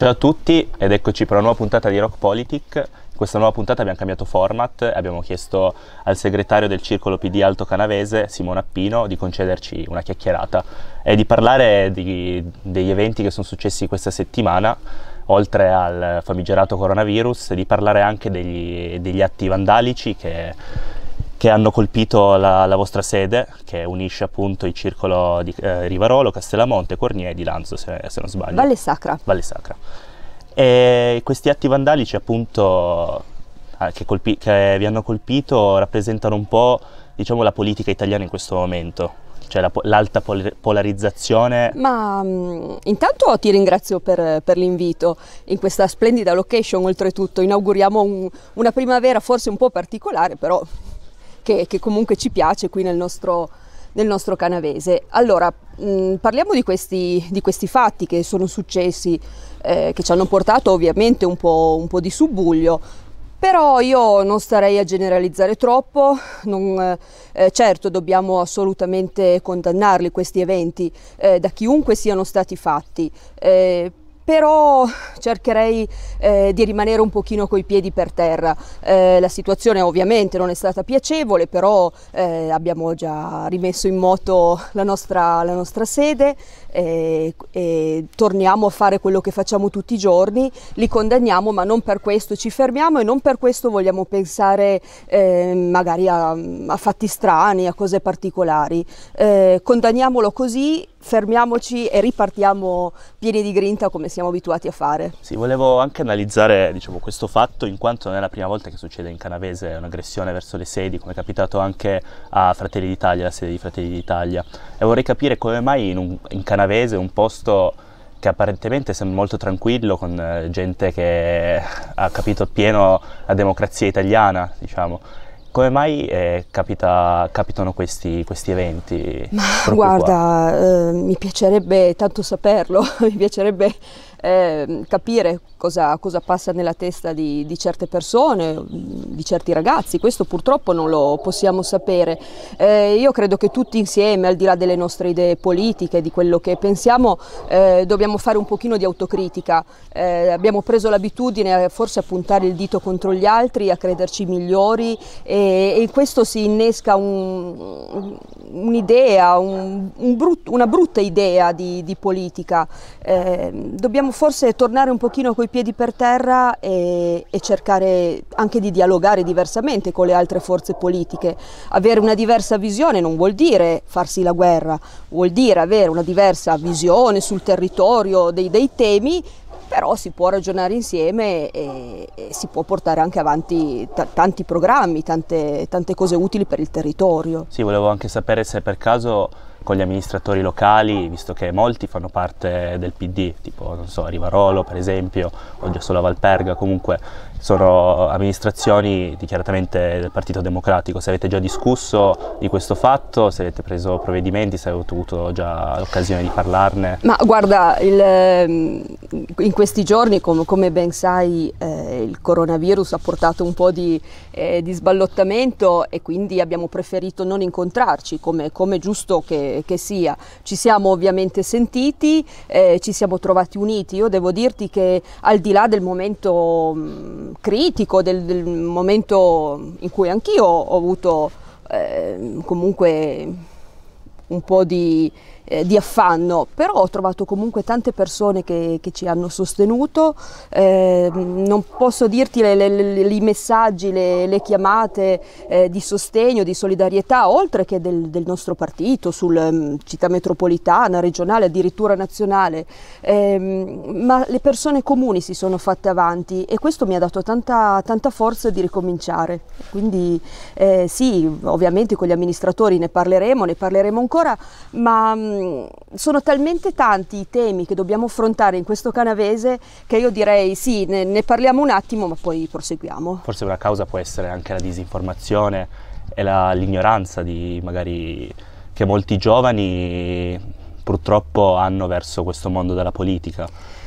Ciao a tutti ed eccoci per una nuova puntata di Rock Politic. In questa nuova puntata abbiamo cambiato format e abbiamo chiesto al segretario del circolo PD Alto Canavese, Simone Appino, di concederci una chiacchierata e di parlare di, degli eventi che sono successi questa settimana, oltre al famigerato coronavirus, e di parlare anche degli, degli atti vandalici che che hanno colpito la, la, vostra sede, che unisce appunto il circolo di eh, Rivarolo, Castellamonte, Cornier e di Lanzo, se, se, non sbaglio. Valle Sacra. Valle Sacra. E questi atti vandalici appunto ah, che, colpi- che vi hanno colpito rappresentano un po' diciamo, la politica italiana in questo momento, cioè la, l'alta polarizzazione. Ma mm, intanto ti ringrazio per, per, l'invito in questa splendida location, oltretutto inauguriamo un, una primavera forse un po' particolare, però che, che comunque ci piace qui nel nostro, nel nostro canavese. Allora, mh, mm, parliamo di questi, di questi, fatti che sono successi, eh, che ci hanno portato ovviamente un po', un po', di subbuglio, però io non starei a generalizzare troppo, non, eh, eh certo dobbiamo assolutamente condannarli questi eventi eh, da chiunque siano stati fatti eh, però cercherei eh, di rimanere un pochino coi piedi per terra. Eh, la situazione ovviamente non è stata piacevole, però eh, abbiamo già rimesso in moto la nostra, la nostra sede e, eh, e torniamo a fare quello che facciamo tutti i giorni, li condanniamo ma non per questo ci fermiamo e non per questo vogliamo pensare eh, magari a, a, fatti strani, a cose particolari. Eh, condanniamolo così fermiamoci e ripartiamo pieni di grinta come siamo abituati a fare. Sì, volevo anche analizzare diciamo, questo fatto in quanto non è la prima volta che succede in Canavese un'aggressione verso le sedi, come è capitato anche a Fratelli d'Italia, la sede di Fratelli d'Italia, e vorrei capire come mai in, un, in Canavese, un posto che apparentemente sembra molto tranquillo, con eh, gente che ha capito appieno la democrazia italiana, diciamo, come mai eh, capita, capitano questi, questi eventi? Ma guarda, eh, mi piacerebbe tanto saperlo, mi piacerebbe Ehm, capire cosa, cosa, passa nella testa di, di, certe persone, di certi ragazzi, questo purtroppo non lo possiamo sapere. Eh, io credo che tutti insieme, al di là delle nostre idee politiche, di quello che pensiamo, eh, dobbiamo fare un pochino di autocritica. Eh, abbiamo preso l'abitudine eh, forse a puntare il dito contro gli altri, a crederci migliori e, e in questo si innesca un'idea, un un, brut, una brutta idea di, di politica. Ehm, dobbiamo dobbiamo forse tornare un pochino coi piedi per terra e, e, cercare anche di dialogare diversamente con le altre forze politiche. Avere una diversa visione non vuol dire farsi la guerra, vuol dire avere una diversa visione sul territorio dei, dei temi, però si può ragionare insieme e, e si può portare anche avanti tanti programmi, tante, tante cose utili per il territorio. Sì, volevo anche sapere se per caso con gli amministratori locali, visto che molti fanno parte del PD, tipo, non so, Rivarolo per esempio, o già Giasola Valperga, comunque sono amministrazioni dichiaratamente del Partito Democratico. Se avete già discusso di questo fatto, se avete preso provvedimenti, se avete avuto già l'occasione di parlarne? Ma guarda, il, ehm, in questi giorni, com, come ben sai, eh, il coronavirus ha portato un po' di, eh, di, sballottamento e quindi abbiamo preferito non incontrarci, come, come giusto che, che, sia. Ci siamo ovviamente sentiti, eh, ci siamo trovati uniti. Io devo dirti che al di là del momento... Mh, mm, critico del, del, momento in cui anch'io ho avuto eh, comunque un po' di eh, di affanno, però ho trovato comunque tante persone che, che ci hanno sostenuto, eh, non posso dirti i messaggi, le, le chiamate eh, di sostegno, di solidarietà, oltre che del, del nostro partito, sulla um, mm, città metropolitana, regionale, addirittura nazionale, ehm, ma le persone comuni si sono fatte avanti e questo mi ha dato tanta, tanta forza di ricominciare. Quindi eh, sì, ovviamente con gli amministratori ne parleremo, ne parleremo ancora, ma mm, Ehm, sono talmente tanti i temi che dobbiamo affrontare in questo canavese che io direi sì, ne, ne parliamo un attimo ma poi proseguiamo. Forse una causa può essere anche la disinformazione e la, l'ignoranza di magari che molti giovani purtroppo hanno verso questo mondo della politica.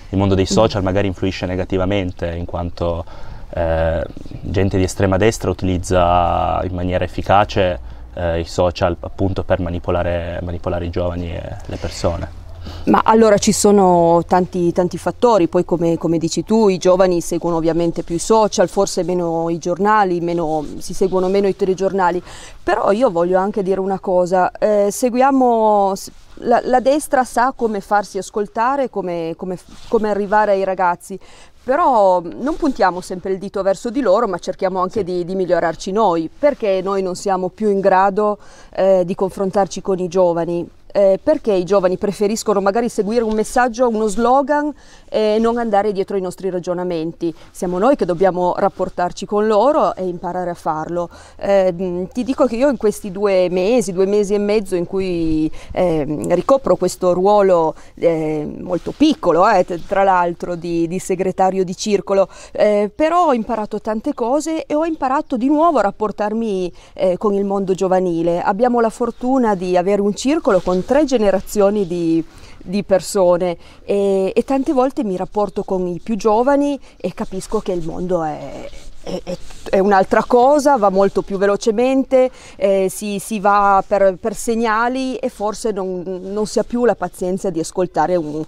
Il mondo dei social magari influisce negativamente in quanto eh, gente di estrema destra utilizza in maniera efficace eh, i social appunto per manipolare, manipolare i giovani e le persone? Ma allora ci sono tanti, tanti fattori, poi come, come, dici tu i giovani seguono ovviamente più i social, forse meno i giornali, meno, si seguono meno i telegiornali, però io voglio anche dire una cosa, eh, seguiamo, la, la, destra sa come farsi ascoltare, come, come, come arrivare ai ragazzi, però mm, non puntiamo sempre il dito verso di loro, ma cerchiamo anche sì. di, di, migliorarci noi, perché noi non siamo più in grado eh, di confrontarci con i giovani, eh, perché i giovani preferiscono magari seguire un messaggio, uno slogan e eh, non andare dietro i nostri ragionamenti. Siamo noi che dobbiamo rapportarci con loro e imparare a farlo. Eh, mm, ti dico che io in questi due mesi, due mesi e mezzo in cui ehm, ricopro questo ruolo eh, molto piccolo, eh, tra l'altro di, di, segretario di circolo, eh, però ho imparato tante cose e ho imparato di nuovo a rapportarmi con il mondo giovanile. Abbiamo la fortuna di avere un circolo con tre generazioni di, di persone e, e, tante volte mi rapporto con i più giovani e capisco che il mondo è, è, è, è un'altra cosa, va molto più velocemente, eh, si, si, va per, per, segnali e forse non, non, si ha più la pazienza di ascoltare un,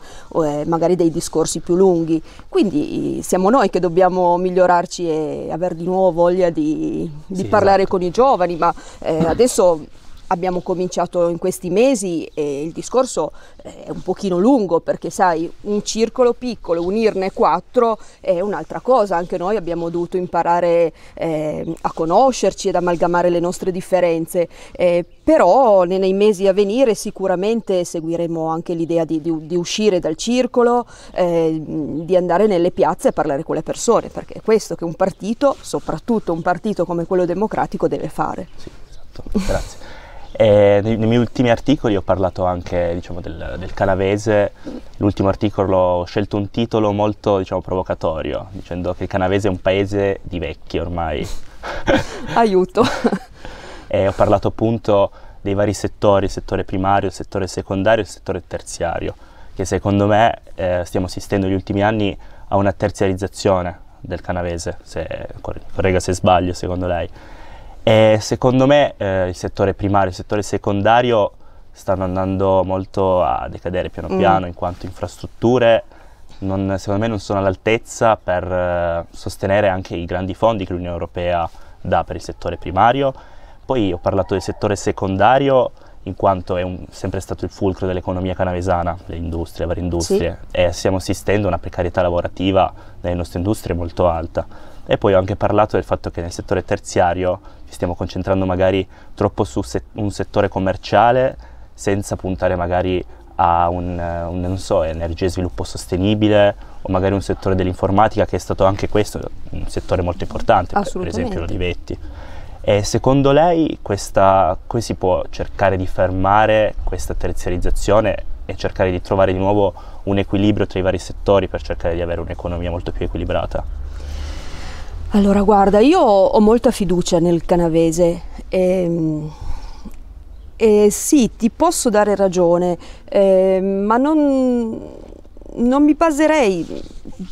eh, magari dei discorsi più lunghi. Quindi siamo noi che dobbiamo migliorarci e avere di nuovo voglia di, di sì, parlare esatto. con i giovani, ma eh, adesso abbiamo cominciato in questi mesi e il discorso eh, è un pochino lungo perché sai, un circolo piccolo, unirne quattro è un'altra cosa, anche noi abbiamo dovuto imparare eh, a conoscerci ed amalgamare le nostre differenze, eh, però nei, mesi a venire sicuramente seguiremo anche l'idea di, di, di, uscire dal circolo, eh, di andare nelle piazze a parlare con le persone, perché è questo che un partito, soprattutto un partito come quello democratico, deve fare. Sì, esatto, grazie. E nei, nei, miei ultimi articoli ho parlato anche diciamo, del, del, canavese, l'ultimo articolo ho scelto un titolo molto diciamo, provocatorio, dicendo che il canavese è un paese di vecchi ormai. Aiuto! e ho parlato appunto dei vari settori, settore primario, settore secondario e settore terziario, che secondo me eh, stiamo assistendo negli ultimi anni a una terziarizzazione del canavese, se, correga se sbaglio secondo lei. E secondo me eh, il settore primario e il settore secondario stanno andando molto a decadere piano mm. piano mm. in quanto infrastrutture non, secondo me non sono all'altezza per eh, sostenere anche i grandi fondi che l'Unione Europea dà per il settore primario. Poi ho parlato del settore secondario in quanto è un, sempre stato il fulcro dell'economia canavesana, le industrie, le varie industrie, sì. e stiamo assistendo a una precarietà lavorativa nelle nostre industrie molto alta e poi ho anche parlato del fatto che nel settore terziario ci stiamo concentrando magari troppo su se- un settore commerciale senza puntare magari a un, un so, energia e sviluppo sostenibile o magari un settore dell'informatica che è stato anche questo un settore molto importante, per, per esempio l'Olivetti. E secondo lei questa, come si può cercare di fermare questa terziarizzazione e cercare di trovare di nuovo un equilibrio tra i vari settori per cercare di avere un'economia molto più equilibrata? Allora guarda, io ho molta fiducia nel canavese. E, ehm, e sì, ti posso dare ragione, eh, ma non, non mi baserei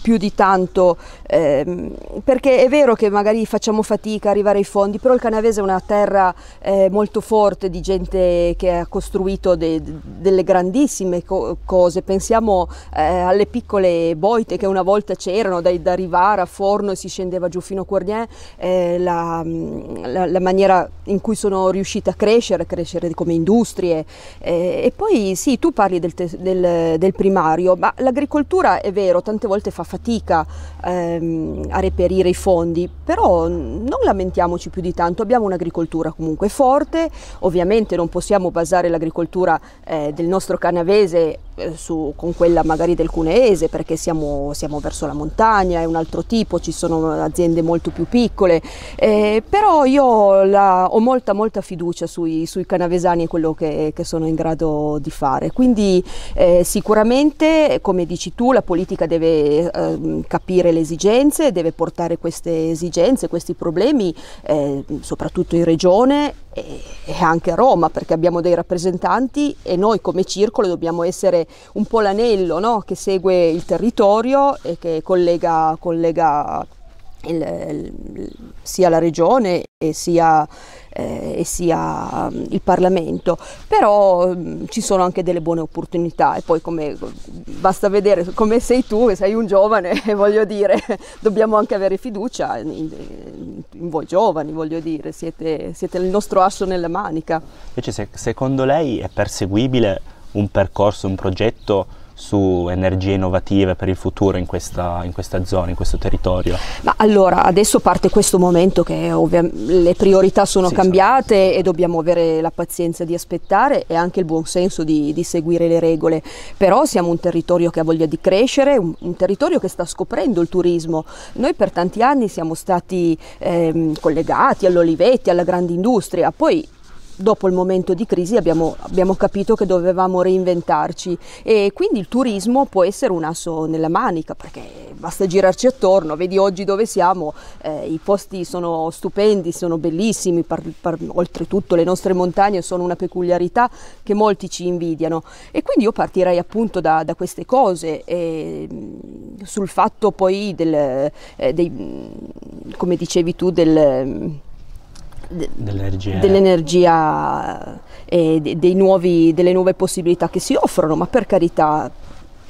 più di tanto, ehm, perché è vero che magari facciamo fatica a arrivare ai fondi, però il Canavese è una terra eh, molto forte di gente che ha costruito de delle grandissime co cose, pensiamo eh, alle piccole boite che una volta c'erano, da, da Rivara a Forno e si scendeva giù fino a Cornien, eh, la, mm, la, la, maniera in cui sono riuscita a crescere, a crescere come industrie eh, e poi sì, tu parli del, del, del primario, ma la l'agricoltura è vero, tante volte fa fatica ehm, a reperire i fondi, però non lamentiamoci più di tanto, abbiamo un'agricoltura comunque forte, ovviamente non possiamo basare l'agricoltura eh, del nostro canavese eh, su, con quella magari del cuneese perché siamo, siamo, verso la montagna, è un altro tipo, ci sono aziende molto più piccole, eh, però io la, ho molta molta fiducia sui, sui canavesani e quello che, che, sono in grado di fare, quindi eh, sicuramente come dici tu la politica deve eh, capire le esigenze, deve portare queste esigenze, questi problemi eh, soprattutto in regione e, anche a Roma perché abbiamo dei rappresentanti e noi come circolo dobbiamo essere un po' l'anello no? che segue il territorio e che collega, collega il, il, sia la regione e sia, eh, e sia mm, il Parlamento, però um, ci sono anche delle buone opportunità e poi come, basta vedere come sei tu, sei un giovane, eh, voglio dire, dobbiamo anche avere fiducia in, in, in voi giovani, voglio dire, siete, siete, il nostro asso nella manica. Invece se, secondo lei è perseguibile un percorso, un progetto? su energie innovative per il futuro in questa, in questa zona, in questo territorio? Ma allora, adesso parte questo momento che ovvia- le priorità sono sì, cambiate sono, e dobbiamo avere la pazienza di aspettare e anche il buonsenso di, di seguire le regole, però siamo un territorio che ha voglia di crescere, un, un territorio che sta scoprendo il turismo. Noi per tanti anni siamo stati ehm, collegati all'Olivetti, alla grande industria, poi dopo il momento di crisi abbiamo, abbiamo, capito che dovevamo reinventarci e quindi il turismo può essere un asso nella manica perché basta girarci attorno, vedi oggi dove siamo, eh, i posti sono stupendi, sono bellissimi, par, par, oltretutto le nostre montagne sono una peculiarità che molti ci invidiano e quindi io partirei appunto da, da queste cose e, mm, sul fatto poi del, eh, dei, mm, come dicevi tu del mm, dell'energia, dell'energia eh, e nuovi, delle nuove possibilità che si offrono, ma per carità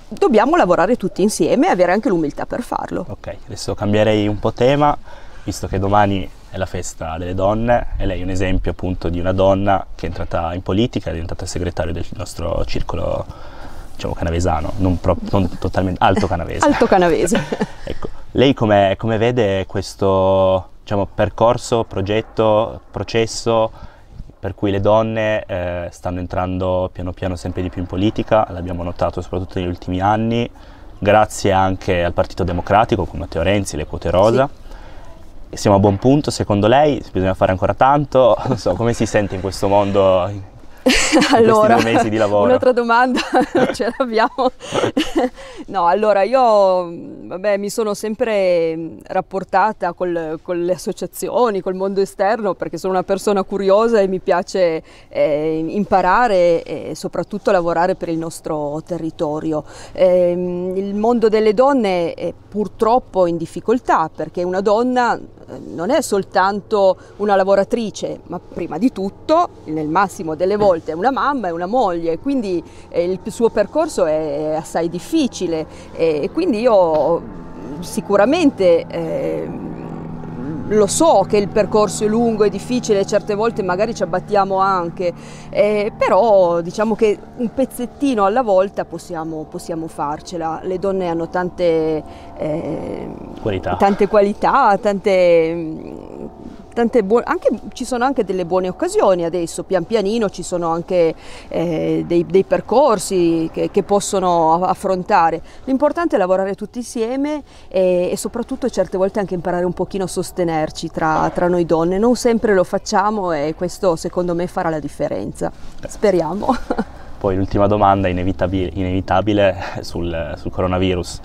dobbiamo lavorare tutti insieme e avere anche l'umiltà per farlo. Ok, adesso cambierei un po' tema, visto che domani è la festa delle donne e lei è un esempio appunto di una donna che è entrata in politica, è diventata segretaria del nostro circolo diciamo canavesano, non, pro, non totalmente alto canavese. alto canavese. ecco, lei come vede questo diciamo, percorso, progetto, processo per cui le donne eh, stanno entrando piano piano sempre di più in politica, l'abbiamo notato soprattutto negli ultimi anni, grazie anche al Partito Democratico con Matteo Renzi, le quote rosa. Sì. Siamo a buon punto, secondo lei bisogna fare ancora tanto, non so come si sente in questo mondo allora, due mesi di lavoro? Un'altra domanda, ce l'abbiamo. no, allora io vabbè, mi sono sempre rapportata col, con le associazioni, col mondo esterno, perché sono una persona curiosa e mi piace eh, imparare e soprattutto lavorare per il nostro territorio. Eh, il mondo delle donne è purtroppo in difficoltà perché una donna eh, non è soltanto una lavoratrice, ma prima di tutto, nel massimo delle volte, è una mamma, e una moglie, quindi eh, il suo percorso è assai difficile eh, e quindi io sicuramente... Eh, lo so che il percorso è lungo, e difficile, certe volte magari ci abbattiamo anche, eh, però diciamo che un pezzettino alla volta possiamo, possiamo farcela. Le donne hanno tante, eh, qualità. tante qualità, tante tante buone, anche, ci sono anche delle buone occasioni adesso, pian pianino ci sono anche eh, dei, dei, percorsi che, che, possono affrontare. L'importante è lavorare tutti insieme e, e, soprattutto certe volte anche imparare un pochino a sostenerci tra, tra, noi donne, non sempre lo facciamo e questo secondo me farà la differenza, speriamo. Poi l'ultima domanda inevitabile, inevitabile sul, sul, coronavirus,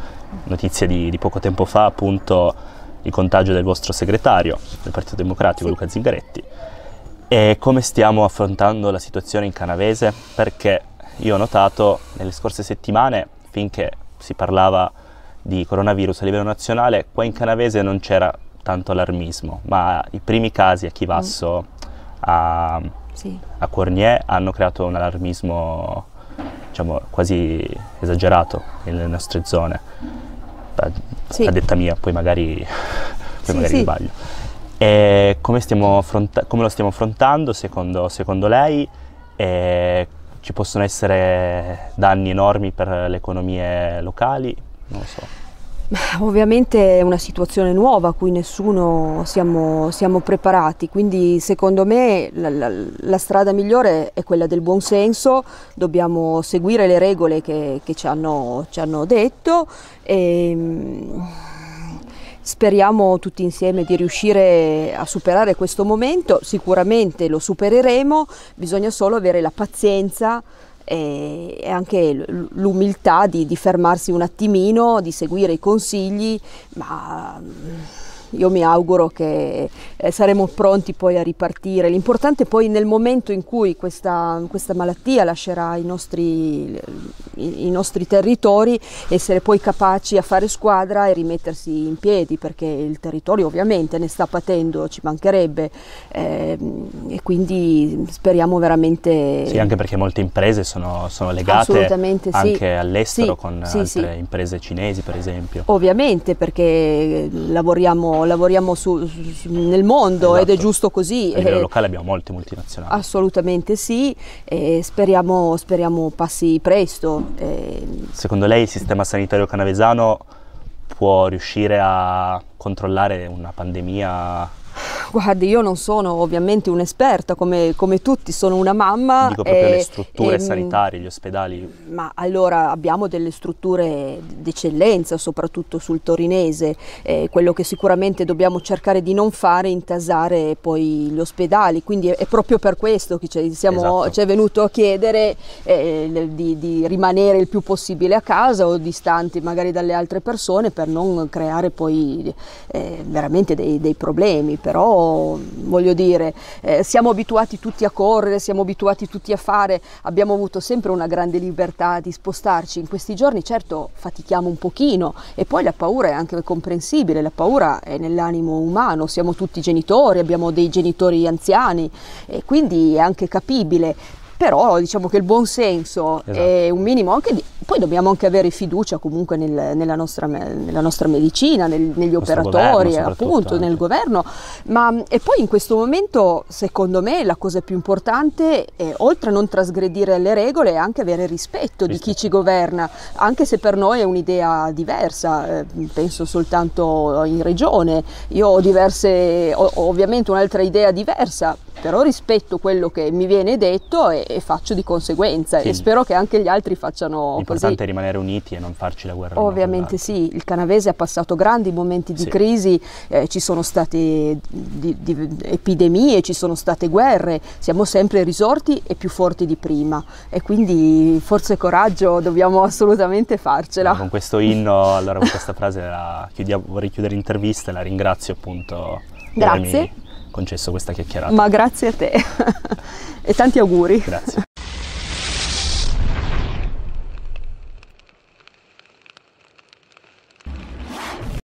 notizie di, di poco tempo fa appunto il contagio del vostro segretario del Partito Democratico, Luca Zingaretti, e come stiamo affrontando la situazione in canavese, perché io ho notato nelle scorse settimane, finché si parlava di coronavirus a livello nazionale, qua in canavese non c'era tanto allarmismo, ma i primi casi a Chivasso, mm. a, sì. a Cornier, hanno creato un allarmismo diciamo, quasi esagerato nelle nostre zone a, sì. a detta mia, poi magari, poi sì, magari sì. sbaglio. E come, affronta- come, lo stiamo affrontando secondo, secondo lei? E ci possono essere danni enormi per le economie locali? Non lo so. Ovviamente è una situazione nuova a cui nessuno siamo, siamo preparati, quindi secondo me la, la, la, strada migliore è quella del buonsenso, dobbiamo seguire le regole che, che ci, hanno, ci, hanno, detto e mm, speriamo tutti insieme di riuscire a superare questo momento, sicuramente lo supereremo, bisogna solo avere la pazienza e anche l'umiltà di, di fermarsi un attimino, di seguire i consigli, ma mm, io mi auguro che eh, saremo pronti poi a ripartire. L'importante poi nel momento in cui questa, questa malattia lascerà i nostri, i, i nostri, territori, essere poi capaci a fare squadra e rimettersi in piedi, perché il territorio ovviamente ne sta patendo, ci mancherebbe. Eh, e quindi speriamo veramente... Sì, anche perché molte imprese sono, sono legate anche sì. all'estero sì, con sì, altre imprese cinesi, per esempio. Ovviamente, perché lavoriamo lavoriamo su, su, nel mondo esatto. ed è esatto. giusto così. A livello eh, locale abbiamo molte multinazionali. Assolutamente sì, eh, speriamo, speriamo, passi presto. Eh. Secondo lei il sistema sanitario canavesano può riuscire a controllare una pandemia Guardi, io non sono ovviamente un'esperta come, come tutti, sono una mamma. Dico proprio e, le strutture e, ehm, sanitarie, gli ospedali. Ma allora abbiamo delle strutture d'eccellenza, soprattutto sul torinese. Eh, quello che sicuramente dobbiamo cercare di non fare è intasare poi gli ospedali. Quindi è, è proprio per questo che ci, siamo, esatto. ci è venuto a chiedere eh, di, di rimanere il più possibile a casa o distanti magari dalle altre persone per non creare poi eh, veramente dei, dei problemi però voglio dire, eh, siamo abituati tutti a correre, siamo abituati tutti a fare, abbiamo avuto sempre una grande libertà di spostarci. In questi giorni certo fatichiamo un pochino e poi la paura è anche comprensibile, la paura è nell'animo umano, siamo tutti genitori, abbiamo dei genitori anziani e quindi è anche capibile, però diciamo che il buon senso esatto. è un minimo anche di... Poi dobbiamo anche avere fiducia comunque nel, nella, nostra, nella, nostra, medicina, nel, negli operatori, governo, appunto, anche. nel governo. Ma, mm, e poi in questo momento, secondo me, la cosa più importante, è, oltre a non trasgredire le regole, è anche avere rispetto, rispetto. di chi ci governa, anche se per noi è un'idea diversa, eh, penso soltanto in regione. Io ho diverse, ho, ho ovviamente un'altra idea diversa, però rispetto quello che mi viene detto e e faccio di conseguenza sì. e spero che anche gli altri facciano L'importante così. è rimanere uniti e non farci la guerra. Ovviamente sì, il canavese ha passato grandi momenti di sì. crisi, eh, ci sono state di, di epidemie, ci sono state guerre, siamo sempre risorti e più forti di prima e quindi forza e coraggio dobbiamo assolutamente farcela. Allora, con questo inno, allora con questa frase la chiudiamo, vorrei chiudere l'intervista e la ringrazio appunto. Grazie concesso questa chiacchierata. Ma grazie a te e tanti auguri. Grazie.